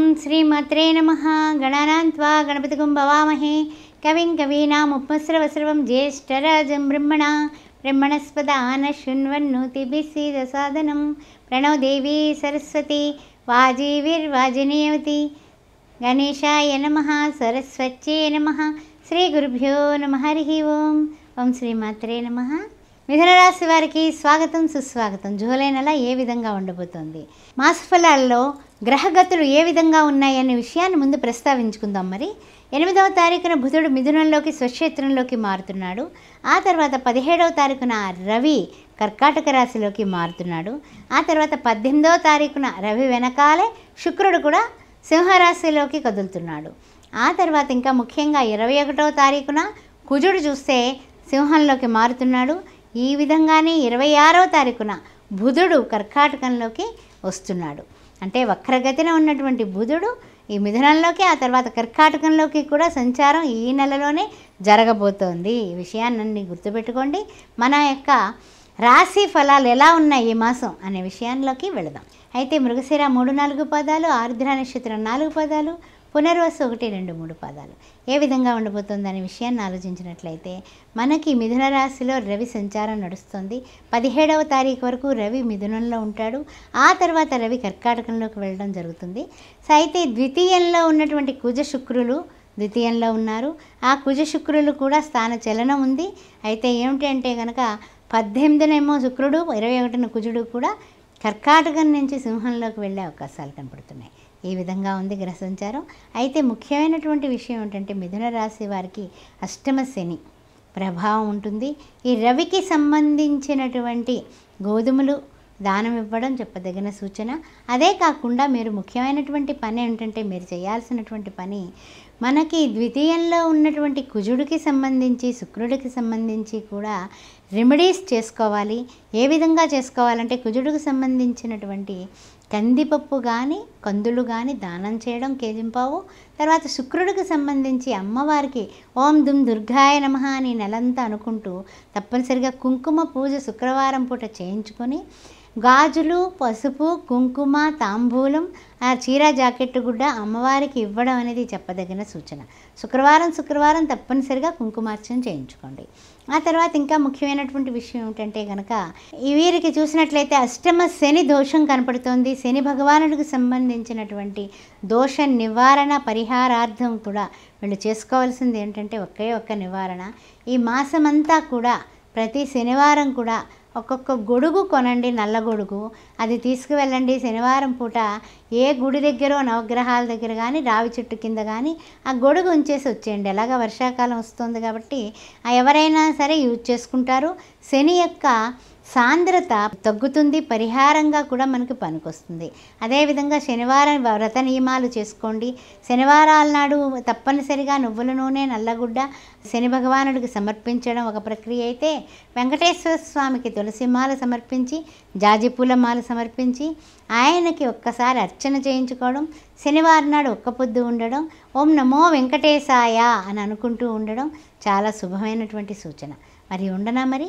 ఓం శ్రీమాత్రే నమ గణానాన్వా గణపతి భవామహే కవిం సర్వం జ్యేష్ఠరాజం బ్రహ్మణ బ్రహ్మణస్పదాన శృణ్వన్నోతిభిసీదసాదనం ప్రణో దేవీ సరస్వతి వాజీవిర్వాజినీయవతి గణేశాయ నమ సరస్వత్యే నమ శ్రీ గురుభ్యో నమ హరి ఓం ఓం శ్రీమాత్రే నమ మిథునరాశి వారికి స్వాగతం సుస్వాగతం జూలై నెల ఏ విధంగా ఉండబోతోంది మాసఫలాల్లో గ్రహగతులు ఏ విధంగా ఉన్నాయనే విషయాన్ని ముందు ప్రస్తావించుకుందాం మరి ఎనిమిదవ తారీఖున బుధుడు మిథునంలోకి స్వక్షేత్రంలోకి మారుతున్నాడు ఆ తర్వాత పదిహేడవ తారీఖున రవి కర్కాటక రాశిలోకి మారుతున్నాడు ఆ తర్వాత పద్దెనిమిదవ తారీఖున రవి వెనకాలే శుక్రుడు కూడా సింహరాశిలోకి కదులుతున్నాడు ఆ తర్వాత ఇంకా ముఖ్యంగా ఇరవై ఒకటవ తారీఖున కుజుడు చూస్తే సింహంలోకి మారుతున్నాడు ఈ విధంగానే ఇరవై ఆరవ తారీఖున బుధుడు కర్కాటకంలోకి వస్తున్నాడు అంటే వక్రగతిన ఉన్నటువంటి బుధుడు ఈ మిథునంలోకి ఆ తర్వాత కర్కాటకంలోకి కూడా సంచారం ఈ నెలలోనే జరగబోతోంది ఈ విషయాన్ని గుర్తుపెట్టుకోండి మన యొక్క రాశి ఫలాలు ఎలా ఉన్నాయి ఈ మాసం అనే విషయాల్లోకి వెళదాం అయితే మృగశిర మూడు నాలుగు పదాలు ఆరుద్ర నక్షత్రం నాలుగు పదాలు పునర్వసు ఒకటి రెండు మూడు పదాలు ఏ విధంగా అనే విషయాన్ని ఆలోచించినట్లయితే మనకి మిథున రాశిలో రవి సంచారం నడుస్తుంది పదిహేడవ తారీఖు వరకు రవి మిథునంలో ఉంటాడు ఆ తర్వాత రవి కర్కాటకంలోకి వెళ్ళడం జరుగుతుంది అయితే ద్వితీయంలో ఉన్నటువంటి కుజ శుక్రులు ద్వితీయంలో ఉన్నారు ఆ కుజ శుక్రులు కూడా స్థాన చలనం ఉంది అయితే ఏమిటంటే కనుక పద్దెనిమిదినేమో శుక్రుడు ఇరవై ఒకటిన కుజుడు కూడా కర్కాటకం నుంచి సింహంలోకి వెళ్ళే అవకాశాలు కనపడుతున్నాయి ఈ విధంగా ఉంది గ్రహ సంచారం అయితే ముఖ్యమైనటువంటి విషయం ఏంటంటే మిథున రాశి వారికి అష్టమ శని ప్రభావం ఉంటుంది ఈ రవికి సంబంధించినటువంటి గోధుమలు దానం ఇవ్వడం చెప్పదగిన సూచన అదే కాకుండా మీరు ముఖ్యమైనటువంటి పని ఏంటంటే మీరు చేయాల్సినటువంటి పని మనకి ద్వితీయంలో ఉన్నటువంటి కుజుడికి సంబంధించి శుక్రుడికి సంబంధించి కూడా రెమెడీస్ చేసుకోవాలి ఏ విధంగా చేసుకోవాలంటే కుజుడికి సంబంధించినటువంటి కందిపప్పు కానీ కందులు కానీ దానం చేయడం కేజింపావు తర్వాత శుక్రుడికి సంబంధించి అమ్మవారికి ఓం దుమ్ దుర్గాయ నమ అని నెలంతా అనుకుంటూ తప్పనిసరిగా కుంకుమ పూజ శుక్రవారం పూట చేయించుకొని గాజులు పసుపు కుంకుమ తాంబూలం ఆ చీర జాకెట్ గుడ్డ అమ్మవారికి ఇవ్వడం అనేది చెప్పదగిన సూచన శుక్రవారం శుక్రవారం తప్పనిసరిగా కుంకుమార్చన చేయించుకోండి ఆ తర్వాత ఇంకా ముఖ్యమైనటువంటి విషయం ఏమిటంటే కనుక వీరికి చూసినట్లయితే అష్టమ శని దోషం కనపడుతోంది శని భగవానుడికి సంబంధించినటువంటి దోష నివారణ పరిహారార్థం కూడా వీళ్ళు చేసుకోవాల్సింది ఏంటంటే ఒకే ఒక్క నివారణ ఈ మాసమంతా కూడా ప్రతి శనివారం కూడా ఒక్కొక్క గొడుగు కొనండి నల్ల గొడుగు అది తీసుకువెళ్ళండి శనివారం పూట ఏ గుడి దగ్గర నవగ్రహాల దగ్గర కానీ రావి చెట్టు కింద కానీ ఆ గొడుగు ఉంచేసి వచ్చేయండి ఎలాగ వర్షాకాలం వస్తుంది కాబట్టి ఎవరైనా సరే యూజ్ చేసుకుంటారు శని యొక్క సాంద్రత తగ్గుతుంది పరిహారంగా కూడా మనకు పనికొస్తుంది అదేవిధంగా శనివారం వ్రత నియమాలు చేసుకోండి శనివారాల నాడు తప్పనిసరిగా నువ్వుల నూనె నల్లగుడ్డ శని భగవానుడికి సమర్పించడం ఒక ప్రక్రియ అయితే వెంకటేశ్వర స్వామికి తులసిమాల సమర్పించి జాజిపూల సమర్పించి ఆయనకి ఒక్కసారి అర్చన చేయించుకోవడం శనివారం నాడు ఒక్క పొద్దు ఉండడం ఓం నమో వెంకటేశాయ అని అనుకుంటూ ఉండడం చాలా శుభమైనటువంటి సూచన మరి ఉండనా మరి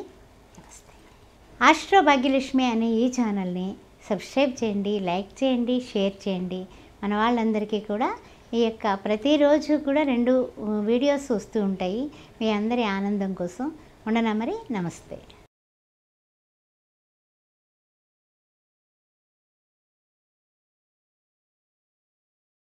ఆస్ట్రో భాగ్యలక్ష్మి అనే ఈ ఛానల్ని సబ్స్క్రైబ్ చేయండి లైక్ చేయండి షేర్ చేయండి మన వాళ్ళందరికీ కూడా ఈ యొక్క ప్రతిరోజు కూడా రెండు వీడియోస్ వస్తూ ఉంటాయి మీ అందరి ఆనందం కోసం ఉండనా మరి నమస్తే